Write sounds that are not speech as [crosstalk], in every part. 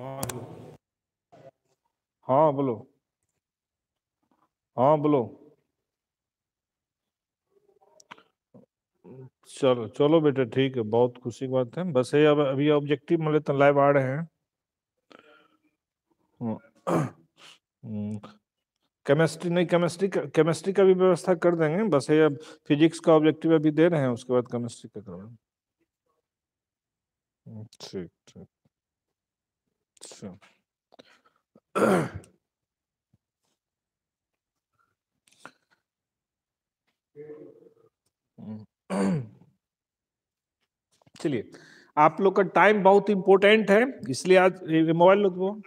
हाँ, हाँ बोलो हाँ बोलो चलो चलो बेटा ठीक है बहुत खुशी की बात है बस ये अब अभी ऑब्जेक्टिव मतलब तो लाइव आ रहे हैं केमिस्ट्री हम्म, हम्म, नहीं केमिस्ट्री का केमिस्ट्री का भी व्यवस्था कर देंगे बस ये अब फिजिक्स का ऑब्जेक्टिव अभी दे रहे हैं उसके बाद केमिस्ट्री का करवाएंगे हम्म, ठीक ठीक So. चलिए आप लोग का टाइम बहुत इंपॉर्टेंट है इसलिए आज मोबाइल लोग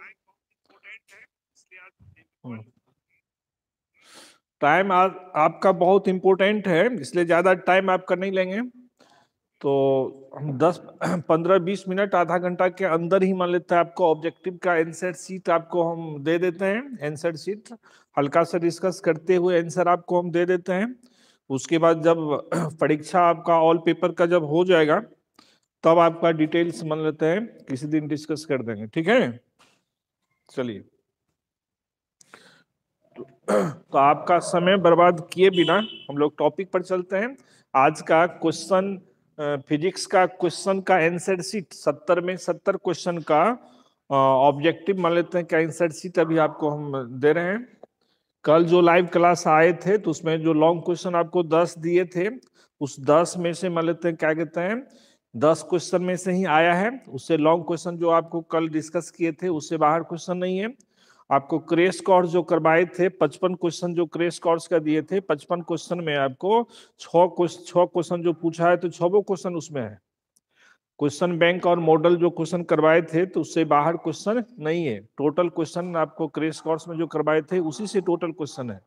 टाइम हम्म। आपका बहुत इंपॉर्टेंट है इसलिए ज्यादा टाइम आपका नहीं लेंगे तो हम 10 15 20 मिनट आधा घंटा के अंदर ही मान लेते हैं आपको ऑब्जेक्टिव का एंसर सीट आपको हम दे देते हैं एंसर सीट हल्का सा डिस्कस करते हुए आंसर आपको हम दे देते हैं उसके बाद जब [clears throat] परीक्षा आपका ऑल पेपर का जब हो जाएगा तब आपका डिटेल्स मान लेते हैं किसी दिन डिस्कस कर देंगे ठीक है चलिए तो, [clears throat] तो आपका समय बर्बाद किए बिना हम लोग टॉपिक पर चलते हैं आज का क्वेश्चन फिजिक्स का क्वेश्चन का एंसर सीट सत्तर में सत्तर क्वेश्चन का ऑब्जेक्टिव मान लेते हैं क्या एंसर सीट अभी आपको हम दे रहे हैं कल जो लाइव क्लास आए थे तो उसमें जो लॉन्ग क्वेश्चन आपको दस दिए थे उस दस में से मान लेते हैं क्या कहते हैं दस क्वेश्चन में से ही आया है उससे लॉन्ग क्वेश्चन जो आपको कल डिस्कस किए थे उससे बाहर क्वेश्चन नहीं है आपको क्रेस कोर्स जो करवाए थे पचपन क्वेश्चन जो क्रेस कोर्स का दिए थे पचपन क्वेश्चन में आपको छ क्वेश्चन जो पूछा है तो छो क्वेश्चन उसमें है क्वेश्चन बैंक और मॉडल जो क्वेश्चन करवाए थे तो उससे बाहर क्वेश्चन नहीं है टोटल क्वेश्चन आपको क्रेस कोर्स में जो करवाए थे उसी से टोटल क्वेश्चन है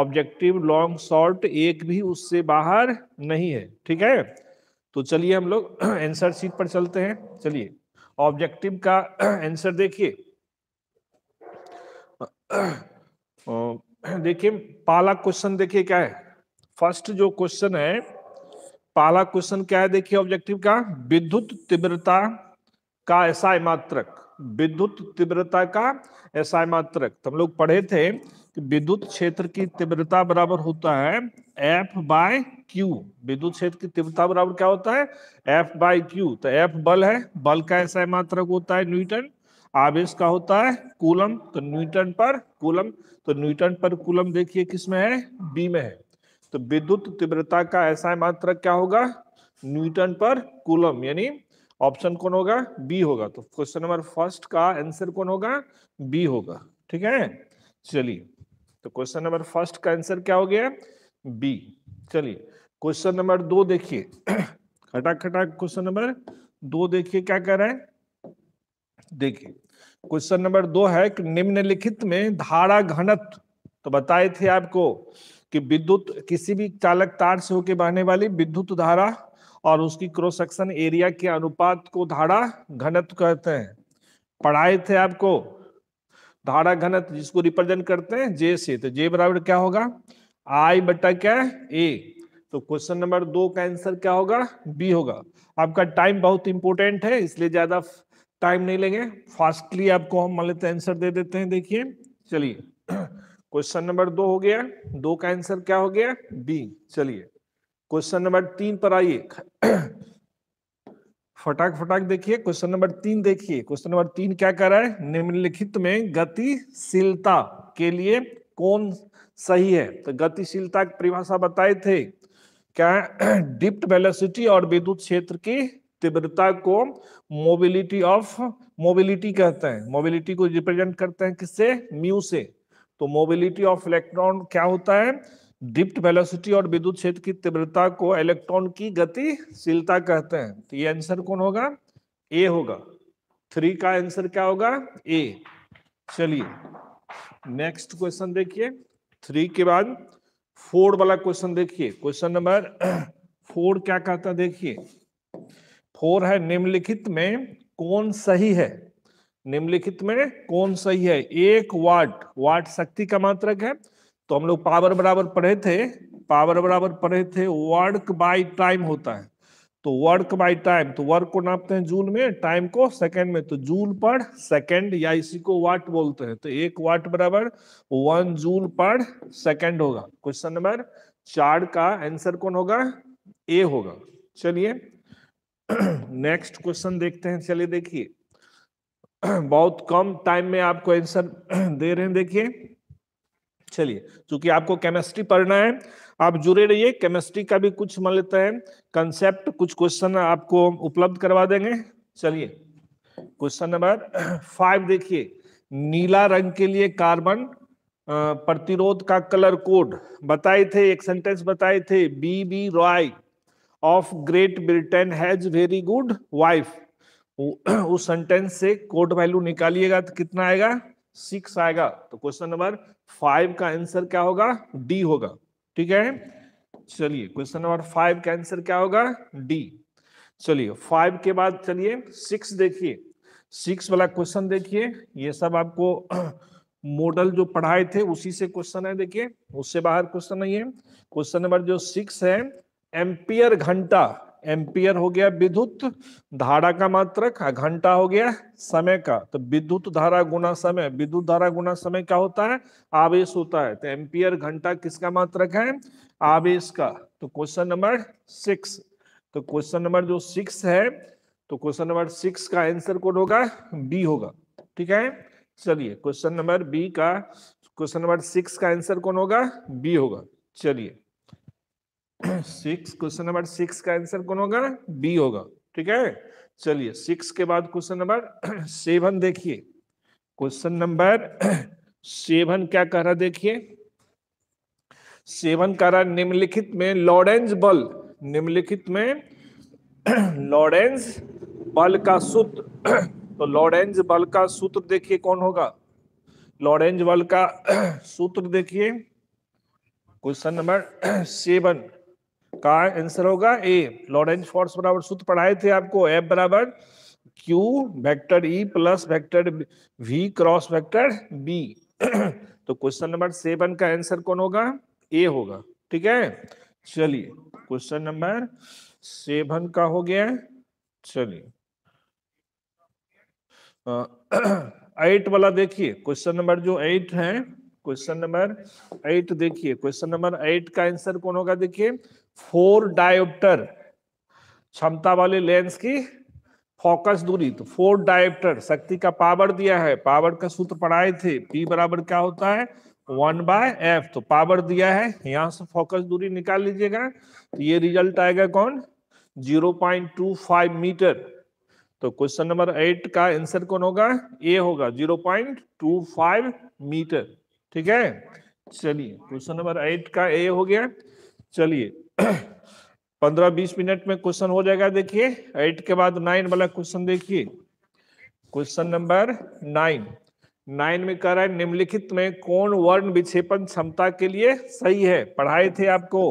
ऑब्जेक्टिव लॉन्ग शॉर्ट एक भी उससे बाहर नहीं है ठीक है तो चलिए हम लोग एंसर [clears throat] शीट पर चलते हैं चलिए ऑब्जेक्टिव का [clears throat] आंसर देखिए देखिए पाला क्वेश्चन देखिए क्या है फर्स्ट जो क्वेश्चन है पाला क्वेश्चन क्या है देखिए ऑब्जेक्टिव का विद्युत तीव्रता का ऐसा मात्रक विद्युत तीव्रता का ऐसा मात्रक तो हम लोग पढ़े थे कि विद्युत क्षेत्र की तीव्रता बराबर होता है एफ बाय क्यू विद्युत क्षेत्र की तीव्रता बराबर क्या होता है एफ बाय क्यू तो एफ बल है बल का ऐसा मात्रक होता है न्यूटन आवेश का होता है कूलम तो न्यूटन पर कूलम तो न्यूटन पर कूलम देखिए किसमें है बी में है तो विद्युत तीव्रता का ऐसा मात्रक क्या होगा न्यूटन पर कूलम यानी ऑप्शन कौन होगा बी होगा तो क्वेश्चन नंबर फर्स्ट का आंसर कौन होगा बी होगा ठीक है चलिए तो क्वेश्चन नंबर फर्स्ट का आंसर क्या हो गया बी चलिए क्वेश्चन नंबर दो देखिए [clears throat] खटाखटा क्वेश्चन नंबर दो देखिए क्या कह रहे हैं देखिए क्वेश्चन नंबर दो है कि निम्नलिखित में धारा घनत्व तो बताए थे आपको कि विद्युत किसी भी चालक तार से होकर बहने वाली विद्युत धारा और उसकी क्रॉस सेक्शन एरिया के अनुपात को धारा घनत्व कहते हैं पढ़ाए थे आपको धारा घनत्व जिसको रिप्रेजेंट करते हैं जे से तो जे बराबर क्या होगा आई बटा क्या ए तो क्वेश्चन नंबर दो का आंसर क्या होगा बी होगा आपका टाइम बहुत इंपॉर्टेंट है इसलिए ज्यादा टाइम नहीं लेंगे फास्टली आपको हम मान लेते आंसर दे देते हैं देखिए चलिए क्वेश्चन नंबर दो हो गया दो का आंसर क्या हो गया बी चलिए क्वेश्चन नंबर तीन पर आइए फटाक फटाक देखिए क्वेश्चन नंबर तीन देखिए क्वेश्चन नंबर तीन क्या कर रहा है निम्नलिखित में गतिशीलता के लिए कौन सही है तो गतिशीलता की परिभाषा बताए थे क्या डिप्ट वेलोसिटी [clears throat] और विद्युत क्षेत्र की तीव्रता को मोबिलिटी ऑफ मोबिलिटी कहते हैं मोबिलिटी को रिप्रेजेंट करते हैं किससे म्यू से तो मोबिलिटी ऑफ इलेक्ट्रॉन क्या होता है डिप्ट वेलोसिटी और विद्युत क्षेत्र की तीव्रता को इलेक्ट्रॉन की गतिशीलता कहते हैं तो ये आंसर कौन होगा ए होगा थ्री का आंसर क्या होगा ए चलिए नेक्स्ट क्वेश्चन देखिए थ्री के बाद फोर वाला क्वेश्चन देखिए क्वेश्चन नंबर फोर क्या कहता है देखिए फोर है निम्नलिखित में कौन सही है निम्नलिखित में कौन सही है एक वाट वाट शक्ति का मात्रक है तो हम लोग पावर बराबर पढ़े थे पावर बराबर पढ़े थे वर्क बाय टाइम होता है तो वर्क बाय टाइम तो वर्क को नापते हैं जूल में टाइम को सेकंड में तो जूल पर सेकंड या इसी को वाट बोलते हैं तो एक वाट बराबर वन जूल पर सेकंड होगा क्वेश्चन नंबर चार का आंसर कौन होगा ए होगा चलिए नेक्स्ट [clears throat] क्वेश्चन देखते हैं चलिए देखिए [clears throat] बहुत कम टाइम में आपको आंसर [clears throat] दे रहे हैं देखिए चलिए क्योंकि आपको केमिस्ट्री पढ़ना है आप जुड़े रहिए केमिस्ट्री का भी कुछ मान लेते हैं कंसेप्ट कुछ क्वेश्चन आपको उपलब्ध करवा देंगे चलिए क्वेश्चन नंबर फाइव देखिए नीला रंग के लिए कार्बन प्रतिरोध का कलर कोड बताए थे एक सेंटेंस बताए थे B B Roy of Great Britain has very good wife उस सेंटेंस से कोट वैल्यू निकालिएगा तो कितना आएगा सिक्स आएगा तो क्वेश्चन नंबर फाइव का आंसर क्या होगा डी होगा ठीक है चलिए क्वेश्चन नंबर फाइव का आंसर क्या होगा डी चलिए फाइव के बाद चलिए सिक्स देखिए सिक्स वाला क्वेश्चन देखिए ये सब आपको मॉडल [clears throat] जो पढ़ाए थे उसी से क्वेश्चन है देखिए उससे बाहर क्वेश्चन नहीं है क्वेश्चन नंबर जो सिक्स है एम्पियर घंटा एम्पियर हो गया विद्युत धारा का मात्रक हाँ, घंटा हो गया समय का तो विद्युत धारा गुना समय विद्युत धारा गुना समय क्या होता है आवेश होता है तो एम्पियर घंटा किसका मात्रक है आवेश का तो क्वेश्चन नंबर सिक्स तो क्वेश्चन नंबर जो सिक्स है तो क्वेश्चन नंबर सिक्स का आंसर कौन होगा बी होगा ठीक है चलिए क्वेश्चन नंबर बी का क्वेश्चन नंबर सिक्स का आंसर कौन होगा बी होगा चलिए सिक्स क्वेश्चन नंबर सिक्स का आंसर कौन होगा बी होगा ठीक है चलिए सिक्स के बाद क्वेश्चन नंबर सेवन देखिए क्वेश्चन नंबर सेवन क्या कह रहा देखिए सेवन कह रहा निम्नलिखित में लॉरेंज बल निम्नलिखित में लॉरेंज [clears throat] बल का सूत्र [clears throat] तो लॉरेंज बल का सूत्र देखिए कौन होगा लॉरेंज बल का [clears throat] सूत्र देखिए क्वेश्चन नंबर सेवन का आंसर होगा ए लॉरेंज फोर्स बराबर सूत्र पढ़ाए थे आपको एफ बराबर Q vector E plus vector V cross vector B तो क्वेश्चन नंबर सेवन का आंसर कौन होगा ए होगा ठीक है चलिए क्वेश्चन नंबर सेवन का हो गया चलिए एट [clears throat] वाला देखिए क्वेश्चन नंबर जो एट है क्वेश्चन नंबर एट देखिए क्वेश्चन नंबर एट का आंसर कौन होगा देखिए फोर डायोप्टर क्षमता वाले लेंस की फोकस दूरी तो फोर डायोप्टर शक्ति का पावर दिया है पावर का सूत्र पढ़ाए थे पी बराबर क्या होता है वन बाय एफ तो पावर दिया है यहां से फोकस दूरी निकाल लीजिएगा तो ये रिजल्ट आएगा कौन फाइव मीटर तो क्वेश्चन नंबर एट का आंसर कौन होगा ए होगा zero point two five meter ठीक है चलिए क्वेश्चन नंबर एट का ए हो गया चलिए [clears throat] पंद्रह बीस मिनट में क्वेश्चन हो जाएगा देखिए एट के बाद नाइन वाला क्वेश्चन देखिए क्वेश्चन नंबर नाइन नाइन में कह रहा है निम्नलिखित में कौन वर्ण विक्षेपण क्षमता के लिए सही है पढ़ाए थे आपको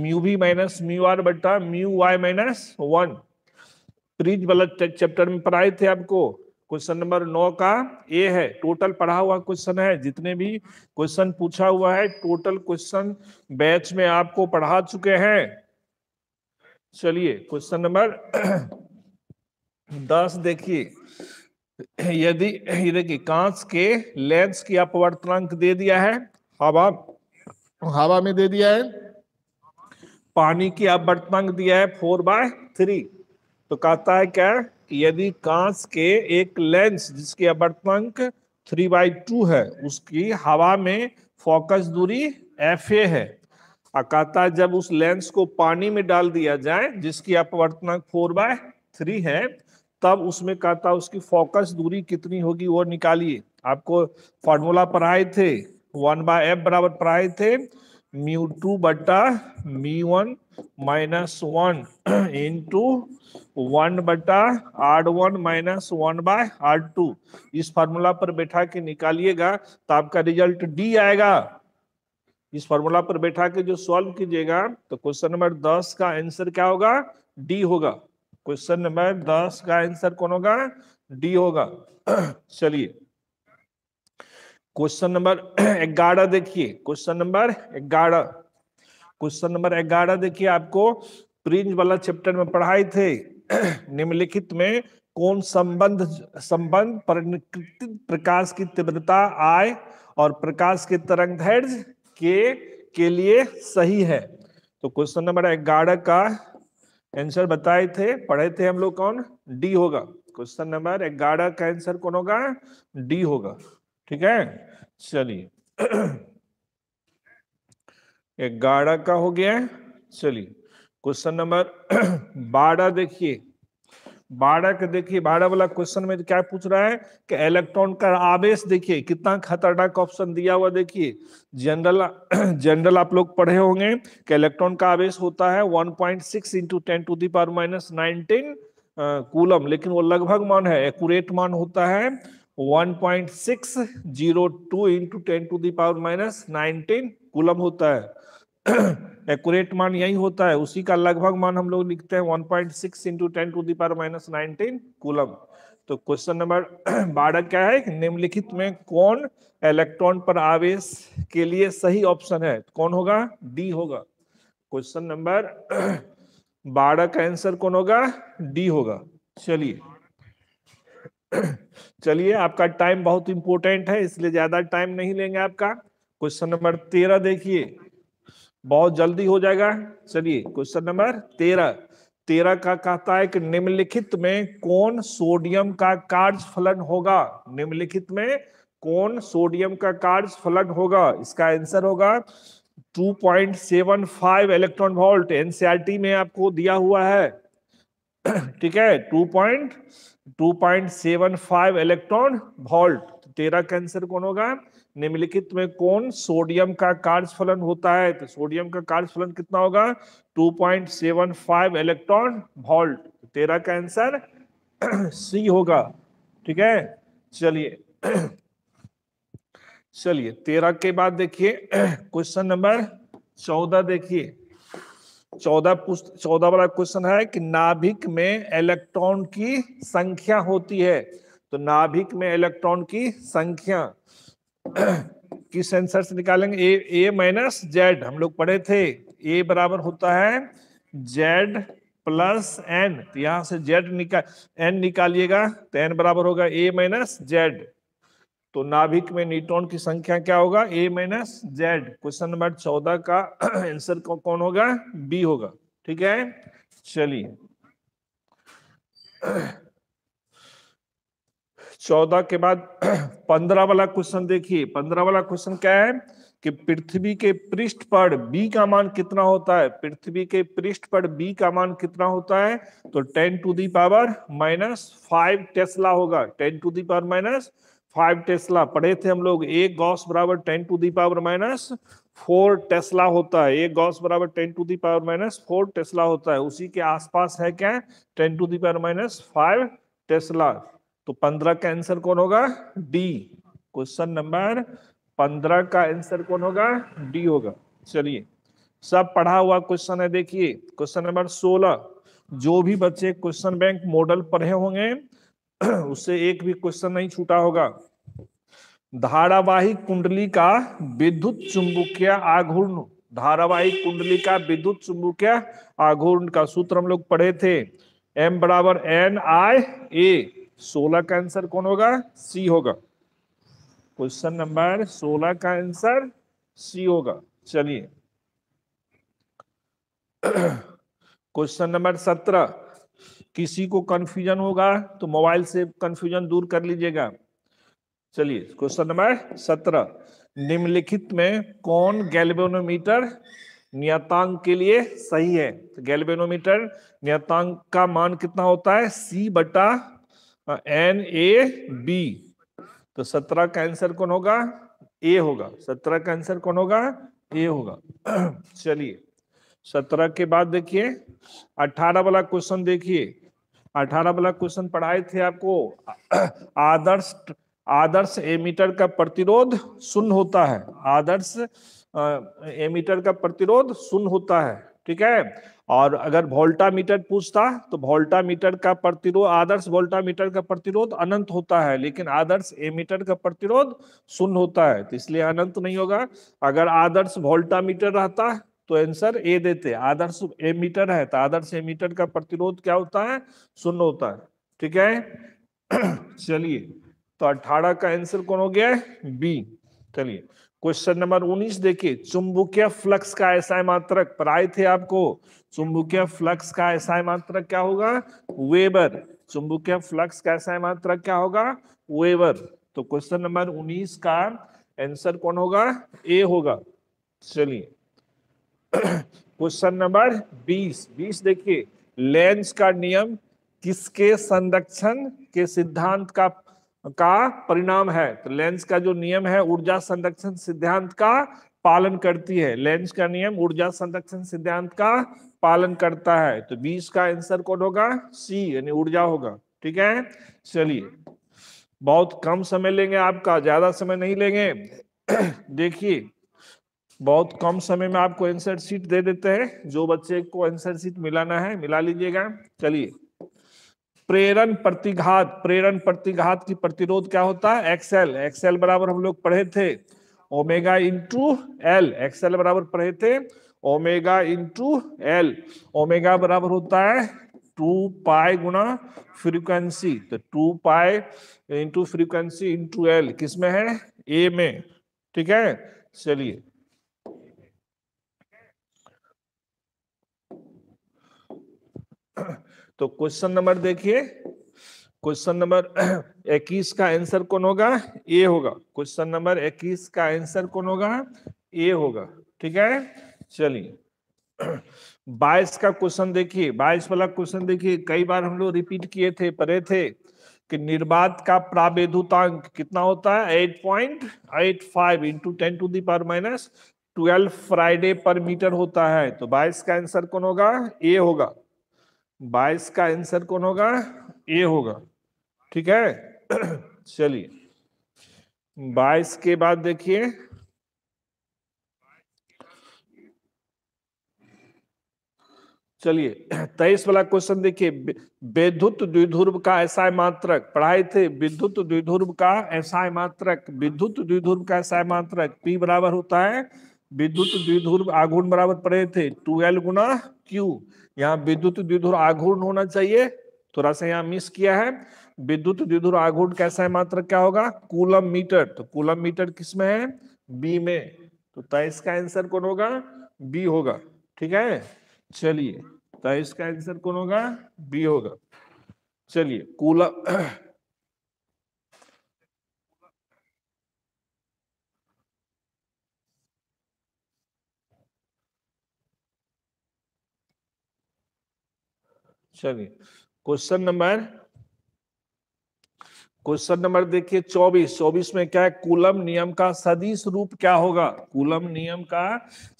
म्यू भी माइनस म्यू आर बटा म्यू वाई माइनस वन प्रीज वाला चैप्टर में पढ़ाए थे आपको क्वेश्चन नंबर नौ का ए है टोटल पढ़ा हुआ क्वेश्चन है जितने भी क्वेश्चन पूछा हुआ है टोटल क्वेश्चन बैच में आपको पढ़ा चुके हैं चलिए क्वेश्चन नंबर दस देखिए यदि देखिए कांच के लेंस की अपवर्तनांक दे दिया है हवा हवा में दे दिया है पानी की अपवर्तनांक दिया है फोर बाय थ्री तो कहता है क्या यदि कांच के एक लेंस जिसकी अपवर्तनांक थ्री बाई टू है उसकी हवा में फोकस दूरी एफ ए है अकाता जब उस लेंस को पानी में डाल दिया जाए जिसकी अपवर्तनांक फोर बाय थ्री है तब उसमें कहता उसकी फोकस दूरी कितनी होगी वो निकालिए आपको फॉर्मूला पढ़ाए थे वन बाय एफ बराबर पढ़ाए थे म्यू टू बटा मी one minus one into one बटा R one minus one by R two इस फॉर्मूला पर बैठा के निकालिएगा तो आपका रिजल्ट डी आएगा इस फॉर्मूला पर बैठा के जो सॉल्व कीजिएगा तो क्वेश्चन नंबर दस का आंसर क्या होगा डी होगा क्वेश्चन नंबर दस का आंसर कौन होगा डी होगा [clears throat] चलिए क्वेश्चन नंबर [clears throat] ग्यारह देखिए क्वेश्चन नंबर ग्यारह क्वेश्चन नंबर ग्यारह देखिए आपको प्रिंस वाला चैप्टर में पढ़ाए थे [clears throat] निम्नलिखित में कौन संबंध संबंध प्रकाश की तीव्रता आय और प्रकाश के तरंग धैर्य के के लिए सही है तो क्वेश्चन नंबर ग्यारह का आंसर बताए थे पढ़े थे हम लोग कौन डी होगा क्वेश्चन नंबर ग्यारह का आंसर कौन होगा डी होगा ठीक है चलिए [clears throat] ग्यारह का हो गया चलिए क्वेश्चन नंबर [clears throat] बारह देखिए बारह के देखिए बारह वाला क्वेश्चन में क्या पूछ रहा है कि इलेक्ट्रॉन का आवेश देखिए कितना खतरनाक ऑप्शन दिया हुआ देखिए जनरल जनरल [clears throat] आप लोग पढ़े होंगे कि इलेक्ट्रॉन का आवेश होता है 1.6 point six into ten to the power minus nineteen coulomb लेकिन वो लगभग मान है एकट मान होता है 1.602 point six zero two into ten to the power minus nineteen coulomb होता है एक्यूरेट [clears throat] मान यही होता है उसी का लगभग मान हम लोग लिखते हैं 1.6 point six into ten to the power minus nineteen coulomb तो क्वेश्चन नंबर [clears throat] बारह क्या है निम्नलिखित में कौन इलेक्ट्रॉन पर आवेश के लिए सही ऑप्शन है कौन होगा डी होगा क्वेश्चन नंबर [clears throat] बारह का आंसर कौन होगा डी होगा चलिए चलिए आपका टाइम बहुत इंपॉर्टेंट है इसलिए ज्यादा टाइम नहीं लेंगे आपका क्वेश्चन नंबर तेरह देखिए बहुत जल्दी हो जाएगा चलिए क्वेश्चन नंबर तेरह तेरह का कहता है कि निम्नलिखित में कौन सोडियम का कार्ज फलन होगा निम्नलिखित में कौन सोडियम का कार्ज फलन होगा इसका आंसर होगा 2.75 इलेक्ट्रॉन वोल्ट एनसीआरटी में आपको दिया हुआ है ठीक है 2.2.75 इलेक्ट्रॉन वोल्ट तेरह का आंसर कौन होगा निम्नलिखित में कौन सोडियम का कार्य फलन होता है तो सोडियम का कार्य फलन कितना होगा 2.75 इलेक्ट्रॉन वोल्ट तेरा का आंसर [clears throat] सी होगा ठीक है चलिए [clears throat] चलिए तेरह के बाद देखिए [clears throat] क्वेश्चन नंबर चौदह देखिए चौदह चौदह वाला क्वेश्चन है कि नाभिक में इलेक्ट्रॉन की संख्या होती है तो नाभिक में इलेक्ट्रॉन की संख्या किस एंसर से निकालेंगे ए ए माइनस जेड हम लोग पढ़े थे ए बराबर होता है जेड प्लस एन तो यहां से जेड निकाल एन निकालिएगा तो एन बराबर होगा ए माइनस जेड तो नाभिक में न्यूट्रॉन की संख्या क्या होगा A minus Z question number चौदह का [clears throat] आंसर कौन होगा बी होगा ठीक है चलिए [clears throat] चौदह के बाद [clears throat] पंद्रह वाला क्वेश्चन देखिए पंद्रह वाला क्वेश्चन क्या है कि पृथ्वी के पृष्ठ पर बी का मान कितना होता है पृथ्वी के पृष्ठ पर बी का मान कितना होता है तो ten to the power minus five tesla होगा ten to the power minus five tesla पढ़े थे हम लोग एक गॉस बराबर ten to the power minus four tesla होता है एक गॉस बराबर ten to the power minus four tesla होता है उसी के आसपास है क्या ten to the power minus five tesla तो पंद्रह का आंसर कौन होगा डी क्वेश्चन नंबर पंद्रह का आंसर कौन होगा डी होगा चलिए सब पढ़ा हुआ क्वेश्चन है देखिए क्वेश्चन नंबर सोलह जो भी बच्चे क्वेश्चन बैंक मॉडल पढ़े होंगे [clears throat] उससे एक भी क्वेश्चन नहीं छूटा होगा धारावाहिक कुंडली का विद्युत चुंबकीय आघूर्ण धारावाहिक कुंडली का विद्युत चुंबकीय आघूर्ण का सूत्र हम लोग पढ़े थे एम बराबर एन आई ए सोलह का आंसर कौन होगा सी होगा क्वेश्चन नंबर सोलह का आंसर सी होगा चलिए क्वेश्चन नंबर सत्रह किसी को कंफ्यूजन होगा तो मोबाइल से कंफ्यूजन दूर कर लीजिएगा चलिए क्वेश्चन नंबर सत्रह निम्नलिखित में कौन गैल्वेनोमीटर नियतांक के लिए सही है तो गैल्वेनोमीटर नियतांक का मान कितना होता है सी बटा एन ए बी तो सत्रह का आंसर कौन होगा ए होगा सत्रह का आंसर कौन होगा ए होगा [clears throat] चलिए सत्रह के बाद देखिए अठारह वाला क्वेश्चन देखिए अठारह वाला क्वेश्चन पढ़ाए थे आपको [clears throat] आदर्श आदर्श एमीटर का प्रतिरोध शून्य होता है आदर्श एमीटर का प्रतिरोध शून्य होता है ठीक है और अगर वोल्टा मीटर पूछता तो वोल्टा मीटर का प्रतिरोध आदर्श वोल्टा मीटर का प्रतिरोध अनंत होता है लेकिन आदर्श एमीटर का प्रतिरोध शून्य होता है तो इसलिए अनंत नहीं होगा अगर आदर्श वोल्टा मीटर रहता तो आंसर ए देते आदर्श एमीटर है तो आदर्श एमीटर का प्रतिरोध क्या होता है शून्य होता है ठीक है [clears throat] चलिए तो अठारह का आंसर कौन हो गया है बी चलिए क्वेश्चन नंबर 19 देखिए चुंबकीय फ्लक्स का ऐसा मात्रक पढ़ाए थे आपको चुंबकीय फ्लक्स का ऐसा मात्रक क्या होगा वेबर चुंबकीय फ्लक्स का ऐसा मात्रक क्या होगा वेबर तो क्वेश्चन नंबर 19 का आंसर कौन होगा ए होगा चलिए क्वेश्चन नंबर 20 20 देखिए लेंस का नियम किसके संरक्षण के सिद्धांत का का परिणाम है तो लेंस का जो नियम है ऊर्जा संरक्षण सिद्धांत का पालन करती है लेंस का नियम ऊर्जा संरक्षण सिद्धांत का पालन करता है तो बीस का आंसर कौन होगा सी यानी ऊर्जा होगा ठीक है चलिए बहुत कम समय लेंगे आपका ज्यादा समय नहीं लेंगे [clears throat] देखिए बहुत कम समय में आपको आंसर शीट दे देते हैं जो बच्चे को आंसर शीट मिलाना है मिला लीजिएगा चलिए प्रेरण प्रतिघात प्रेरण प्रतिघात की प्रतिरोध क्या होता है एक्सएल एक्सएल बराबर हम लोग पढ़े थे ओमेगा इंटू एल एक्सएल बराबर पढ़े थे ओमेगा इंटू एल ओमेगा बराबर होता है टू पाई गुना फ्रीक्वेंसी तो two pi into frequency into L किसमें है ए में ठीक है चलिए तो क्वेश्चन नंबर देखिए क्वेश्चन नंबर [clears throat] इक्कीस का आंसर कौन होगा ए होगा क्वेश्चन नंबर इक्कीस का आंसर कौन होगा ए होगा ठीक है चलिए [clears throat] बाईस का क्वेश्चन देखिए बाईस वाला क्वेश्चन देखिए कई बार हम लोग रिपीट किए थे पढ़े थे कि निर्बाध का प्रावेदुतांक कितना होता है 8.85 point eight five into ten to the power minus twelve farad per metre होता है तो बाईस का आंसर कौन होगा ए होगा बाईस का आंसर कौन होगा ए होगा ठीक है [clears throat] चलिए बाईस के बाद देखिए चलिए [clears throat] तेईस वाला क्वेश्चन देखिए विद्युत द्विध्रुव का ऐसा मात्रक पढ़ाए थे विद्युत द्विध्रुव का ऐसा मात्रक विद्युत द्विध्रुव का ऐसा मात्रक पी बराबर होता है विद्युत द्विध्रुव आघूर्ण बराबर पड़े थे टू एल गुना क्यू यहाँ विद्युत द्विध्रुव आघूर्ण होना चाहिए थोड़ा सा यहाँ मिस किया है विद्युत द्विध्रुव आघूर्ण कैसा है मात्र क्या होगा कूलम मीटर तो कूलम मीटर किस में है बी में तो तेईस का आंसर कौन होगा बी होगा ठीक है चलिए तेईस का आंसर कौन होगा बी होगा चलिए कूलम [clears throat] चलिए क्वेश्चन नंबर क्वेश्चन नंबर देखिए चौबीस चौबीस में क्या है कुलम नियम का सदीश रूप क्या होगा कुलम नियम का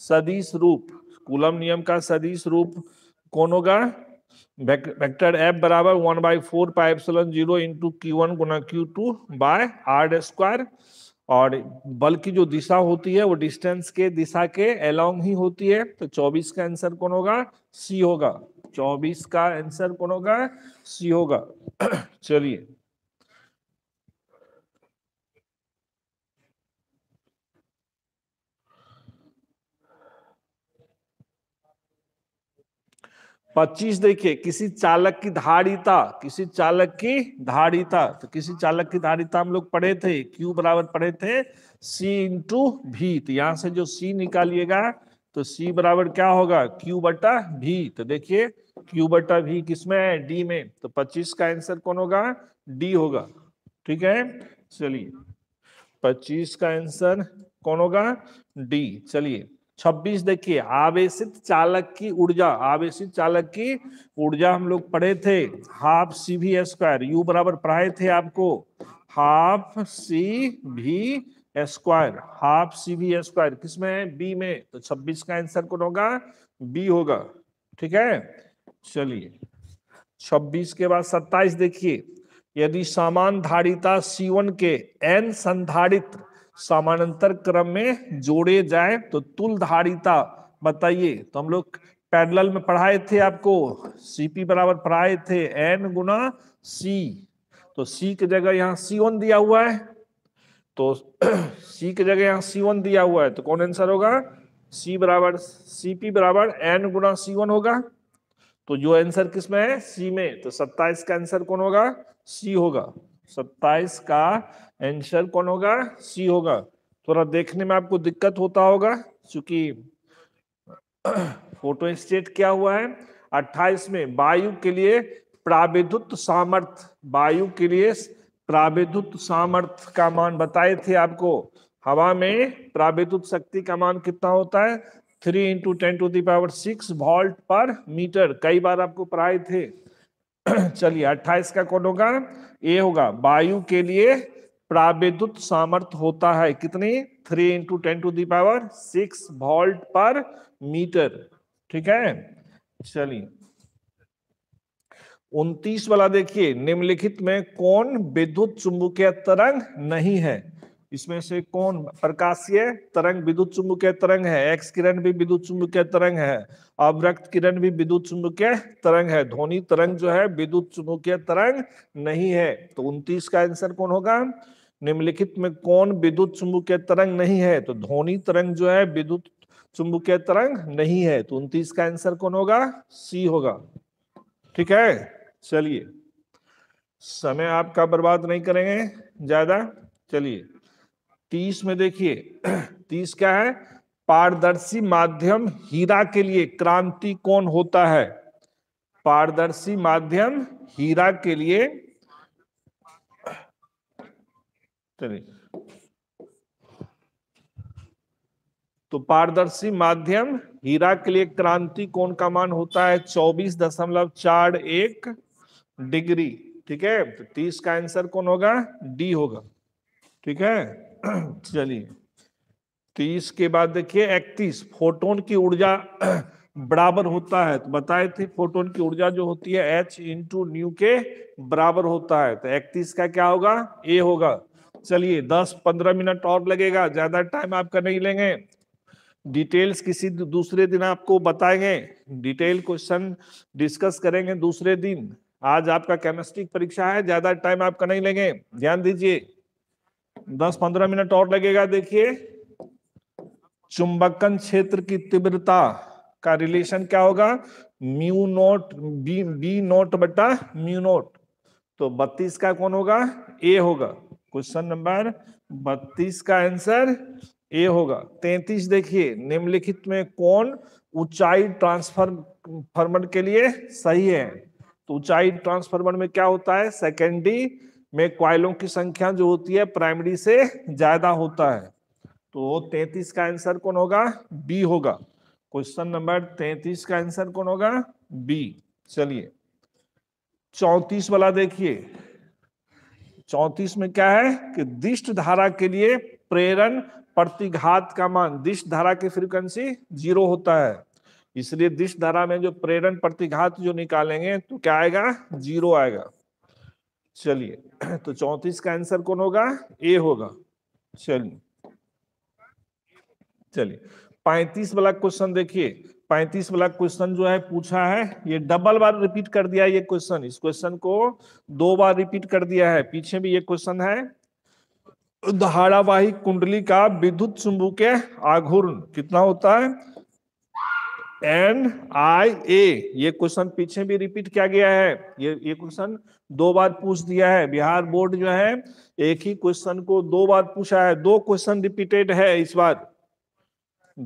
सदीश रूप कुलम नियम का सदीश रूप कौन होगा वेक्टर एफ बराबर one by four pi zero into q one गुना q two by r square और बल की जो दिशा होती है वो डिस्टेंस के दिशा के अलोंग ही होती है तो 24 का आंसर कौन होगा सी होगा 24 का आंसर कौन होगा सी होगा [clears throat] चलिए पच्चीस देखिए किसी चालक की धारिता किसी चालक की धारिता तो किसी चालक की धारिता हम लोग पढ़े थे क्यू बराबर पढ़े थे सी इंटू भी तो यहां से जो सी निकालिएगा तो सी बराबर क्या होगा क्यू बटा भी तो देखिए क्यू बटा भी किसमें है डी में तो पच्चीस का आंसर कौन होगा डी होगा ठीक है चलिए पच्चीस का आंसर कौन होगा डी चलिए 26 देखिए आवेशित चालक की ऊर्जा आवेशित चालक की ऊर्जा हम लोग पढ़े थे हाफ सी भी स्क्वायर यू बराबर पढ़ाए थे आपको हाफ सी भी स्क्वायर हाफ सी भी स्क्वायर किसमें बी में तो 26 का आंसर कौन होगा बी होगा ठीक है चलिए 26 के बाद 27 देखिए यदि समान धारिता सी के एन संधारित्र समानांतर क्रम में जोड़े जाए तो तुलधारिता बताइए तो हम लोग पैडल में पढ़ाए थे आपको सीपी बराबर पढ़ाए थे एन गुना सी तो सी की जगह यहाँ सी वन दिया हुआ है तो सी [clears throat] की जगह यहाँ सी वन दिया हुआ है तो कौन आंसर होगा सी बराबर सीपी बराबर एन गुना सी वन होगा तो जो आंसर किसमें है सी में तो सत्ताईस का आंसर कौन होगा सी होगा सत्ताईस का आंसर कौन होगा सी होगा थोड़ा देखने में आपको दिक्कत होता होगा क्योंकि [clears throat] फोटो स्टेट क्या हुआ है अट्ठाईस में वायु के लिए प्राविधुत सामर्थ वायु के लिए प्राविधुत सामर्थ का मान बताए थे आपको हवा में प्राविद्युत शक्ति का मान कितना होता है three into ten to the power six volt per metre कई बार आपको पढ़ाए थे [clears throat] चलिए अट्ठाईस का कौन होगा ए होगा वायु के लिए प्राविद्युत सामर्थ्य होता है कितनी three into ten to the power six volt per metre ठीक है चलिए उनतीस वाला देखिए निम्नलिखित में कौन विद्युत चुंबकीय तरंग नहीं है इसमें से कौन प्रकाशीय तरंग विद्युत चुंबकीय तरंग है एक्स किरण भी विद्युत चुंबकीय तरंग है अब रक्त किरण भी विद्युत चुंबकीय तरंग है ध्वनि तरंग जो है विद्युत चुंबकीय तरंग नहीं है तो उन्तीस का आंसर कौन होगा निम्नलिखित में कौन विद्युत चुंबकीय तरंग नहीं है तो ध्वनि तरंग जो है विद्युत चुंबकीय तरंग नहीं है तो उन्तीस का आंसर कौन होगा सी होगा ठीक है चलिए समय आपका बर्बाद नहीं करेंगे ज्यादा चलिए तीस में देखिए [clears throat] तीस क्या है पारदर्शी माध्यम हीरा के लिए क्रांति कौन होता है पारदर्शी माध्यम हीरा के लिए तो पारदर्शी माध्यम हीरा के लिए क्रांति कौन का मान होता है चौबीस दशमलव चार एक डिग्री ठीक है तो तीस का आंसर कौन होगा डी होगा ठीक है [clears throat] चलिए तीस के बाद देखिए इकतीस फोटोन की ऊर्जा [clears throat] बराबर होता है तो बताए थे फोटोन की ऊर्जा जो होती है एच इंटू न्यू के बराबर होता है तो इकतीस का क्या होगा ए होगा चलिए दस पंद्रह मिनट और लगेगा ज्यादा टाइम आपका नहीं लेंगे डिटेल्स किसी दूसरे दिन आपको बताएंगे डिटेल क्वेश्चन डिस्कस करेंगे दूसरे दिन आज आपका केमिस्ट्री परीक्षा है ज्यादा टाइम आपका नहीं लेंगे ध्यान दीजिए दस पंद्रह मिनट और लगेगा देखिए चुंबकन क्षेत्र की तीव्रता का रिलेशन क्या होगा mu naught B B naught बटा म्यू नोट तो बत्तीस का कौन होगा ए होगा क्वेश्चन नंबर बत्तीस का आंसर ए होगा तैतीस देखिए निम्नलिखित में कौन ऊंचाई ट्रांसफर फॉर्मर के लिए सही है तो ऊंचाई ट्रांसफार्मर में क्या होता है सेकेंडरी में क्वाइलों की संख्या जो होती है प्राइमरी से ज्यादा होता है तो तैतीस का आंसर कौन होगा बी होगा क्वेश्चन नंबर तैतीस का आंसर कौन होगा बी चलिए चौतीस वाला देखिए चौतीस में क्या है कि दिष्ट धारा के लिए प्रेरण प्रतिघात का मान दिष्ट धारा की फ्रीक्वेंसी जीरो होता है इसलिए दिष्ट धारा में जो प्रेरण प्रतिघात जो निकालेंगे तो क्या आएगा जीरो आएगा चलिए तो चौतीस का आंसर कौन होगा ए होगा चलिए चलिए पैंतीस वाला क्वेश्चन देखिए पैंतीस वाला क्वेश्चन जो है पूछा है ये डबल बार रिपीट कर दिया ये क्वेश्चन इस क्वेश्चन को दो बार रिपीट कर दिया है पीछे भी ये क्वेश्चन है धारावाहिक कुंडली का विद्युत के आघूर्ण कितना होता है एन आई ए ये क्वेश्चन पीछे भी रिपीट किया गया है ये ये क्वेश्चन दो बार पूछ दिया है बिहार बोर्ड जो है एक ही क्वेश्चन को दो बार पूछा है दो क्वेश्चन रिपीटेड है इस बार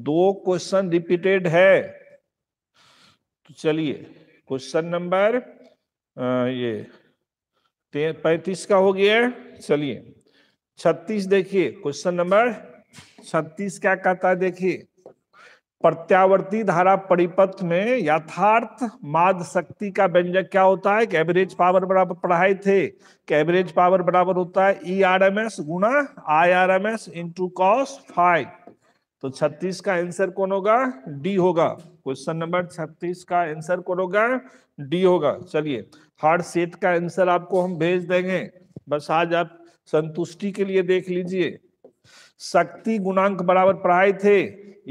दो क्वेश्चन रिपीटेड है तो चलिए क्वेश्चन नंबर ये पैतीस का हो गया चलिए छत्तीस देखिए क्वेश्चन नंबर छत्तीस क्या कहता है देखिए प्रत्यावर्ती धारा परिपथ में यथार्थ माद शक्ति का व्यंजक क्या होता है कि एवरेज पावर बराबर पढ़ाए थे कि एवरेज पावर बराबर होता है ई आर एम एस गुना I R M S into cos phi तो 36 का आंसर कौन होगा डी होगा क्वेश्चन नंबर 36 का आंसर कौन होगा डी होगा चलिए हर सेट का आंसर आपको हम भेज देंगे बस आज आप संतुष्टि के लिए देख लीजिए शक्ति गुणांक बराबर पढ़ाए थे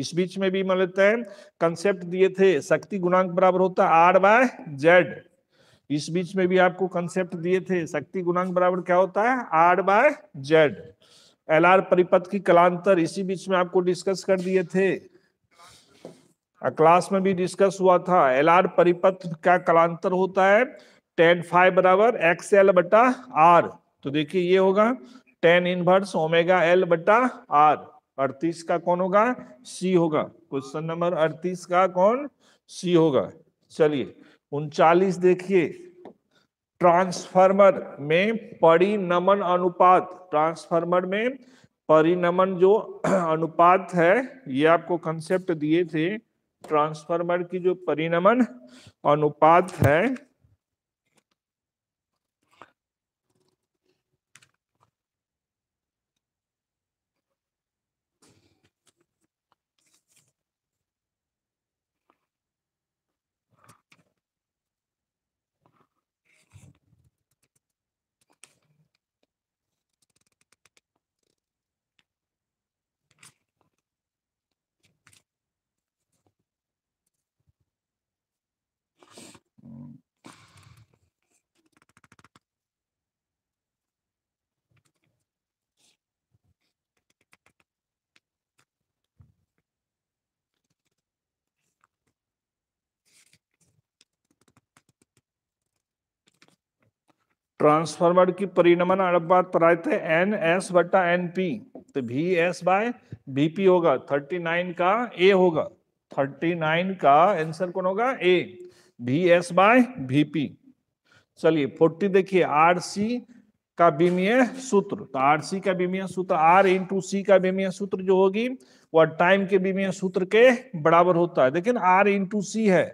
इस बीच में भी मान लेते हैं कंसेप्ट दिए थे शक्ति गुणांक बराबर होता आर बाय जेड इस बीच में भी आपको कंसेप्ट दिए थे शक्ति गुणांक बराबर क्या होता है R by Z L R परिपथ की कलांतर इसी बीच में आपको डिस्कस कर दिए थे क्लास में भी डिस्कस हुआ था एल आर परिपथ का कलांतर होता है टेन फाइव बराबर एक्स एल बटा आर तो देखिए ये होगा टेन इनवर्स ओमेगा एल बटा आर अड़तीस का कौन होगा सी होगा क्वेश्चन नंबर अड़तीस का कौन सी होगा चलिए उनचालीस देखिए ट्रांसफार्मर में परिनमन अनुपात ट्रांसफार्मर में परिनमन जो [clears throat] अनुपात है ये आपको कंसेप्ट दिए थे ट्रांसफार्मर की जो परिनमन अनुपात है ट्रांसफार्मर की परिणमन अनुपात पर आए थे एन एस बटा एन पी तो भी एस बाय बीपी पी होगा 39 का ए होगा 39 का आंसर कौन होगा ए भी एस बाय बीपी चलिए 40 देखिए आर सी का बीमीय सूत्र तो आर सी का बीमीय सूत्र आर इन टू सी का बीमीय सूत्र जो होगी वह टाइम के बीमीय सूत्र के बराबर होता है लेकिन आर इंटू सी है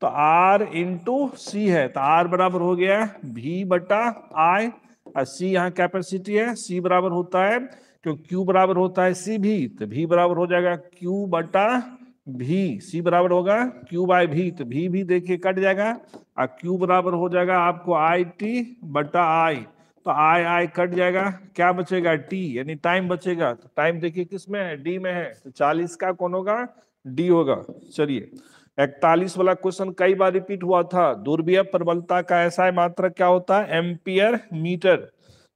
तो आर इंटू सी है तो आर बराबर हो गया भी बटा आई और सी यहाँ कैपेसिटी है सी बराबर होता है क्यों क्यू बराबर होता है सी भी तो भी बराबर हो जाएगा क्यू बटा भी सी बराबर होगा क्यू बाय भी तो भी भी देखिए कट जाएगा और क्यू बराबर हो जाएगा आपको आई टी बटा आई तो आई आई कट जाएगा क्या बचेगा टी यानी टाइम बचेगा तो टाइम देखिए किस में है डी में है तो चालीस का कौन होगा डी होगा चलिए इकतालीस वाला क्वेश्चन कई बार रिपीट हुआ था दुर्बीय प्रबलता का ऐसा मात्र क्या होता है एम्पियर मीटर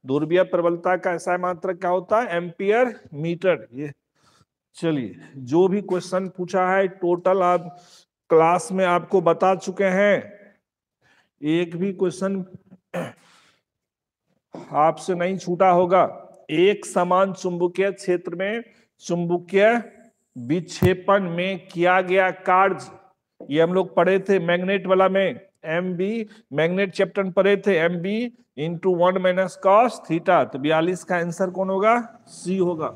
ध्रुवीय प्रबलता का ऐसा मात्र क्या होता है एम्पियर मीटर ये चलिए जो भी क्वेश्चन पूछा है टोटल आप क्लास में आपको बता चुके हैं एक भी क्वेश्चन आपसे नहीं छूटा होगा एक समान चुंबकीय क्षेत्र में चुंबकीय विक्षेपण में किया गया कार्य ये हम लोग पढ़े थे मैग्नेट वाला में एम बी मैग्नेट चैप्टर पढ़े थे M B into one minus cos theta तो बयालीस का आंसर कौन होगा सी होगा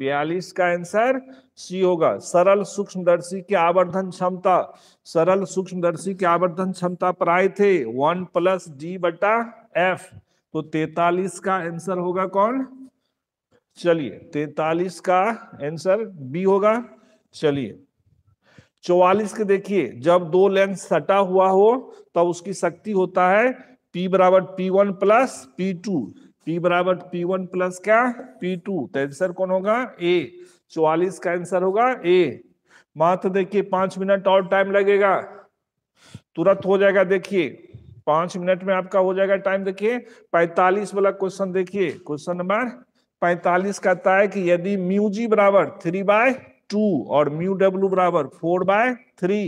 बयालीस का आंसर सी होगा सरल सूक्ष्मदर्शी के आवर्धन क्षमता सरल सूक्ष्मदर्शी के आवर्धन क्षमता पर आए थे वन प्लस डी बटा एफ तो तैतालीस का आंसर होगा कौन चलिए तैतालीस का आंसर बी होगा चलिए चौवालीस के देखिए जब दो लेंस सटा हुआ हो तब तो उसकी शक्ति होता है P बराबर P one plus P two P बराबर पी वन प्लस क्या P2 टू तो आंसर कौन होगा ए चौवालीस का आंसर होगा A मात्र देखिए पांच मिनट और टाइम लगेगा तुरंत हो जाएगा देखिए पांच मिनट में आपका हो जाएगा टाइम देखिए पैतालीस वाला क्वेश्चन देखिए क्वेश्चन नंबर पैतालीस कहता है कि यदि म्यूजी बराबर थ्री बाय टू और म्यू डब्ल्यू बराबर फोर बाय थ्री